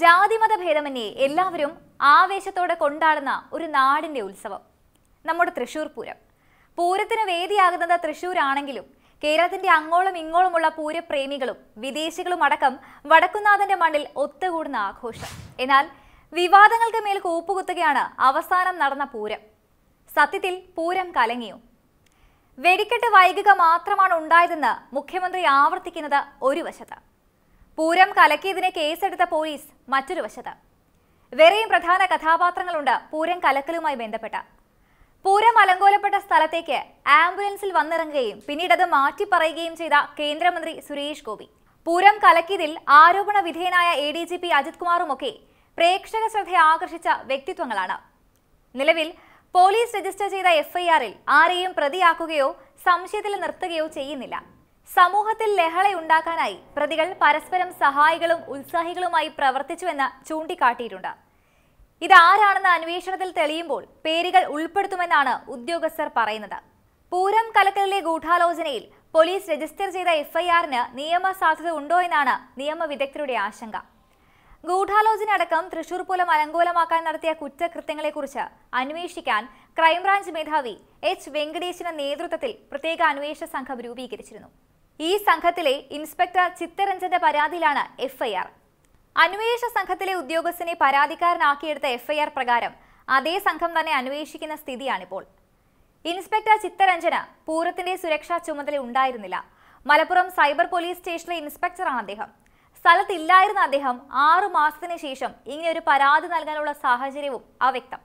ജാതിമത ഭേദമന്യേ എല്ലാവരും ആവേശത്തോടെ കൊണ്ടാടുന്ന ഒരു നാടിൻ്റെ ഉത്സവം നമ്മുടെ തൃശ്ശൂർ പൂരം പൂരത്തിന് വേദിയാകുന്നത് തൃശ്ശൂരാണെങ്കിലും കേരളത്തിൻ്റെ അങ്ങോളം ഇങ്ങോളമുള്ള പൂരപ്രേമികളും വിദേശികളും അടക്കം വടക്കുന്നാഥന്റെ മണ്ണിൽ ഒത്തുകൂടുന്ന ആഘോഷം എന്നാൽ വിവാദങ്ങൾക്ക് മേൽ കൂപ്പുകുത്തുകയാണ് അവസാനം നടന്ന പൂരം സത്യത്തിൽ പൂരം കലങ്ങിയോ വെടിക്കെട്ട് വൈകുക മാത്രമാണ് ഉണ്ടായതെന്ന് മുഖ്യമന്ത്രി ആവർത്തിക്കുന്നത് ഒരു വശത്താണ് പൂരം കലക്കിയതിനെ കേസെടുത്ത പോലീസ് മറ്റൊരു വശത്ത് വേറെയും പ്രധാന കഥാപാത്രങ്ങളുണ്ട് പൂരം കലക്കലുമായി ബന്ധപ്പെട്ട പൂരം അലങ്കോലപ്പെട്ട സ്ഥലത്തേക്ക് ആംബുലൻസിൽ വന്നിറങ്ങുകയും പിന്നീട് അത് മാറ്റി പറയുകയും ചെയ്ത കേന്ദ്രമന്ത്രി സുരേഷ് ഗോപി പൂരം കലക്കിയതിൽ ആരോപണ വിധേയനായ A D G P Ajith കുമാറുമൊക്കെ പ്രേക്ഷക ശ്രദ്ധ ആകർഷിച്ച വ്യക്തിത്വങ്ങളാണ് നിലവിൽ പോലീസ് രജിസ്റ്റർ ചെയ്ത എഫ്ഐആറിൽ ആരെയും പ്രതിയാക്കുകയോ സംശയത്തിൽ നിർത്തുകയോ ചെയ്യുന്നില്ല സമൂഹത്തിൽ ലഹളയുണ്ടാക്കാനായി പ്രതികൾ പരസ്പരം സഹായികളും ഉത്സാഹികളുമായി പ്രവർത്തിച്ചുവെന്ന് ചൂണ്ടിക്കാട്ടിയിട്ടുണ്ട് ഇതാരാണെന്ന് അന്വേഷണത്തിൽ തെളിയുമ്പോൾ പേരുകൾ ഉൾപ്പെടുത്തുമെന്നാണ് ഉദ്യോഗസ്ഥർ പറയുന്നത് പൂരം കലക്കലിലെ ഗൂഢാലോചനയിൽ പോലീസ് രജിസ്റ്റർ ചെയ്ത എഫ്ഐആറിന് നിയമ സാധ്യത ഉണ്ടോ എന്നാണ് നിയമവിദഗ്ധരുടെ ആശങ്ക ഗൂഢാലോചന അടക്കം തൃശൂർ പൂലം അലങ്കോലമാക്കാൻ നടത്തിയ കുറ്റകൃത്യങ്ങളെക്കുറിച്ച് അന്വേഷിക്കാൻ ക്രൈംബ്രാഞ്ച് മേധാവി എച്ച് വെങ്കടേശിന്റെ നേതൃത്വത്തിൽ പ്രത്യേക അന്വേഷണ സംഘം രൂപീകരിച്ചിരുന്നു ഈ സംഘത്തിലെ ഇൻസ്പെക്ടർ ചിത്തരഞ്ജന്റെ പരാതിയിലാണ് എഫ്ഐആർ അന്വേഷണ സംഘത്തിലെ ഉദ്യോഗസ്ഥനെ പരാതിക്കാരനാക്കിയെടുത്ത എഫ്ഐആർ പ്രകാരം അതേ സംഘം തന്നെ അന്വേഷിക്കുന്ന സ്ഥിതിയാണിപ്പോൾ ഇൻസ്പെക്ടർ ചിത്തരഞ്ജന് പൂരത്തിന്റെ സുരക്ഷാ ചുമതല ഉണ്ടായിരുന്നില്ല മലപ്പുറം സൈബർ പോലീസ് സ്റ്റേഷനിലെ ഇൻസ്പെക്ടറാണ് അദ്ദേഹം സ്ഥലത്തില്ലായിരുന്ന അദ്ദേഹം ആറു മാസത്തിന് ശേഷം ഒരു പരാതി നൽകാനുള്ള സാഹചര്യവും അവ്യക്തം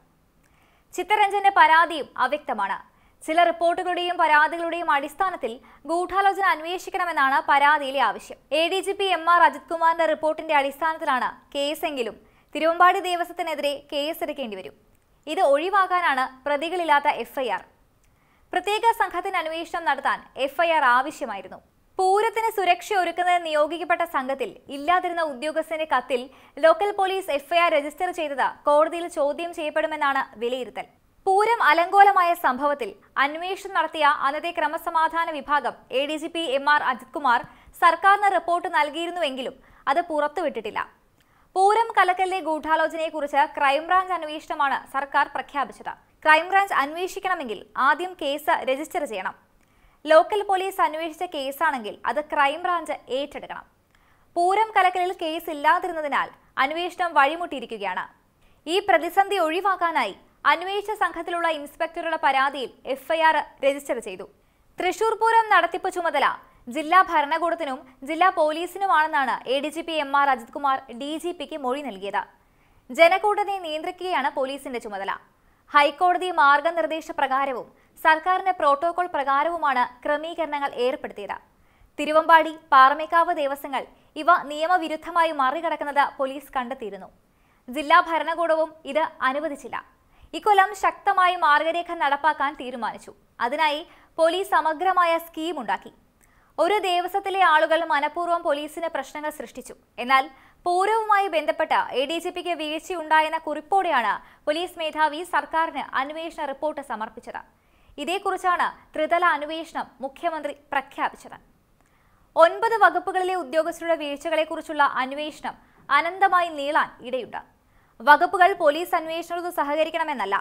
ചിത്തരഞ്ജന്റെ പരാതിയും അവ്യക്തമാണ് ചില റിപ്പോർട്ടുകളുടെയും പരാതികളുടെയും അടിസ്ഥാനത്തിൽ ഗൂഢാലോചന അന്വേഷിക്കണമെന്നാണ് പരാതിയിലെ ആവശ്യം A D G P M R Ajith കുമാറിന്റെ റിപ്പോർട്ടിന്റെ അടിസ്ഥാനത്തിലാണ് കേസെങ്കിലും തിരുവമ്പാടി ദേവസ്വത്തിനെതിരെ എടുക്കേണ്ടി വരും ഇത് ഒഴിവാക്കാനാണ് പ്രതികളില്ലാത്ത എഫ്ഐആർ പ്രത്യേക സംഘത്തിന് അന്വേഷണം നടത്താൻ എഫ്ഐആർ ആവശ്യമായിരുന്നു പൂരത്തിന് സുരക്ഷ ഒരുക്കുന്നതിന് നിയോഗിക്കപ്പെട്ട സംഘത്തിൽ ഇല്ലാതിരുന്ന ഉദ്യോഗസ്ഥന്റെ കത്തിൽ ലോക്കൽ പോലീസ് എഫ്ഐആർ രജിസ്റ്റർ ചെയ്തത് കോടതിയിൽ ചോദ്യം ചെയ്യപ്പെടുമെന്നാണ് വിലയിരുത്തൽ പൂരം അലങ്കോലമായ സംഭവത്തിൽ അന്വേഷണം നടത്തിയ അന്നത്തെ ക്രമസമാധാന വിഭാഗം A D G P M R Ajith Kumar സർക്കാരിന് റിപ്പോർട്ട് നൽകിയിരുന്നുവെങ്കിലും അത് പുറത്തുവിട്ടിട്ടില്ല പൂരം കലക്കലിലെ ഗൂഢാലോചനയെക്കുറിച്ച് ക്രൈംബ്രാഞ്ച് അന്വേഷണമാണ് സർക്കാർ പ്രഖ്യാപിച്ചത് ക്രൈംബ്രാഞ്ച് അന്വേഷിക്കണമെങ്കിൽ ആദ്യം കേസ് രജിസ്റ്റർ ചെയ്യണം ലോക്കൽ പോലീസ് അന്വേഷിച്ച കേസാണെങ്കിൽ അത് ക്രൈംബ്രാഞ്ച് ഏറ്റെടുക്കണം പൂരം കലക്കലിൽ കേസ് ഇല്ലാതിരുന്നതിനാൽ അന്വേഷണം വഴിമുട്ടിയിരിക്കുകയാണ് ഈ പ്രതിസന്ധി ഒഴിവാക്കാനായി അന്വേഷണ സംഘത്തിലുള്ള ഇൻസ്പെക്ടറുടെ പരാതിയിൽ എഫ്ഐആർ രജിസ്റ്റർ ചെയ്തു തൃശൂർ പൂരം നടത്തിപ്പ് ചുമതല ജില്ലാ ഭരണകൂടത്തിനും ജില്ലാ പോലീസിനുമാണെന്നാണ് A D G P M R Ajith Kumar D G പിക്ക് മൊഴി നൽകിയത് ജനക്കൂട്ടത്തെ നിയന്ത്രിക്കുകയാണ് പോലീസിന്റെ ചുമതല ഹൈക്കോടതി മാർഗനിർദ്ദേശ പ്രകാരവും സർക്കാരിന്റെ പ്രോട്ടോകോൾ പ്രകാരവുമാണ് ക്രമീകരണങ്ങൾ ഏർപ്പെടുത്തിയത് തിരുവമ്പാടി പാറമേക്കാവ് ദേവസ്വങ്ങൾ ഇവ നിയമവിരുദ്ധമായി മറികടക്കുന്നത് പോലീസ് കണ്ടെത്തിയിരുന്നു ജില്ലാ ഭരണകൂടവും ഇത് അനുവദിച്ചില്ല ഇക്കൊല്ലം ശക്തമായി മാർഗരേഖ നടപ്പാക്കാൻ തീരുമാനിച്ചു അതിനായി പോലീസ് സമഗ്രമായ സ്കീം ഉണ്ടാക്കി ഒരു ദേവസ്വത്തിലെ ആളുകൾ മനഃപൂർവ്വം പോലീസിന് പ്രശ്നങ്ങൾ സൃഷ്ടിച്ചു എന്നാൽ പൂരവുമായി ബന്ധപ്പെട്ട എ ഡി ജി പിക്ക് വീഴ്ചയുണ്ടായെന്ന കുറിപ്പോടെയാണ് പോലീസ് മേധാവി സർക്കാരിന് അന്വേഷണ റിപ്പോർട്ട് സമർപ്പിച്ചത് ഇതേക്കുറിച്ചാണ് ത്രിതല അന്വേഷണം മുഖ്യമന്ത്രി പ്രഖ്യാപിച്ചത് ഒൻപത് വകുപ്പുകളിലെ ഉദ്യോഗസ്ഥരുടെ വീഴ്ചകളെക്കുറിച്ചുള്ള അന്വേഷണം അനന്തമായി നീളാൻ ഇടയുണ്ട് വകുപ്പുകൾ പോലീസ് അന്വേഷണത്തോട് സഹകരിക്കണമെന്നല്ല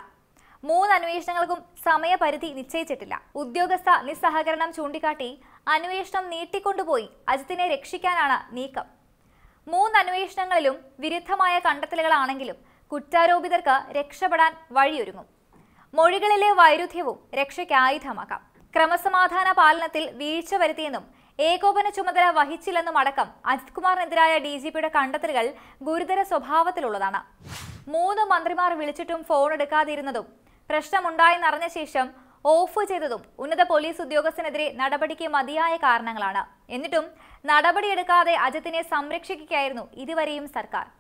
മൂന്ന് അന്വേഷണങ്ങൾക്കും സമയപരിധി നിശ്ചയിച്ചിട്ടില്ല ഉദ്യോഗസ്ഥ നിസ്സഹകരണം ചൂണ്ടിക്കാട്ടി അന്വേഷണം നീട്ടിക്കൊണ്ടുപോയി അജിത്തിനെ രക്ഷിക്കാനാണ് നീക്കം മൂന്ന് അന്വേഷണങ്ങളിലും വിരുദ്ധമായ കണ്ടെത്തലുകളാണെങ്കിലും കുറ്റാരോപിതർക്ക് രക്ഷപ്പെടാൻ വഴിയൊരുങ്ങും മൊഴികളിലെ വൈരുദ്ധ്യവും രക്ഷയ്ക്ക് ആയുധമാക്കാം ക്രമസമാധാന പാലനത്തിൽ വീഴ്ച വരുത്തിയെന്നും ഏകോപന ചുമതല വഹിച്ചില്ലെന്നും അടക്കം അജിത് കുമാറിനെതിരായ ഡി ജി പിയുടെ കണ്ടെത്തലുകൾ ഗുരുതര സ്വഭാവത്തിലുള്ളതാണ് മൂന്ന് മന്ത്രിമാർ വിളിച്ചിട്ടും ഫോൺ എടുക്കാതിരുന്നതും പ്രശ്നമുണ്ടായെന്നറിഞ്ഞ ശേഷം ഓഫ് ചെയ്തതും ഉന്നത പോലീസ് ഉദ്യോഗസ്ഥനെതിരെ നടപടിക്ക് മതിയായ കാരണങ്ങളാണ് എന്നിട്ടും നടപടിയെടുക്കാതെ അജിത്തിനെ സംരക്ഷിക്കുകയായിരുന്നു ഇതുവരെയും സർക്കാർ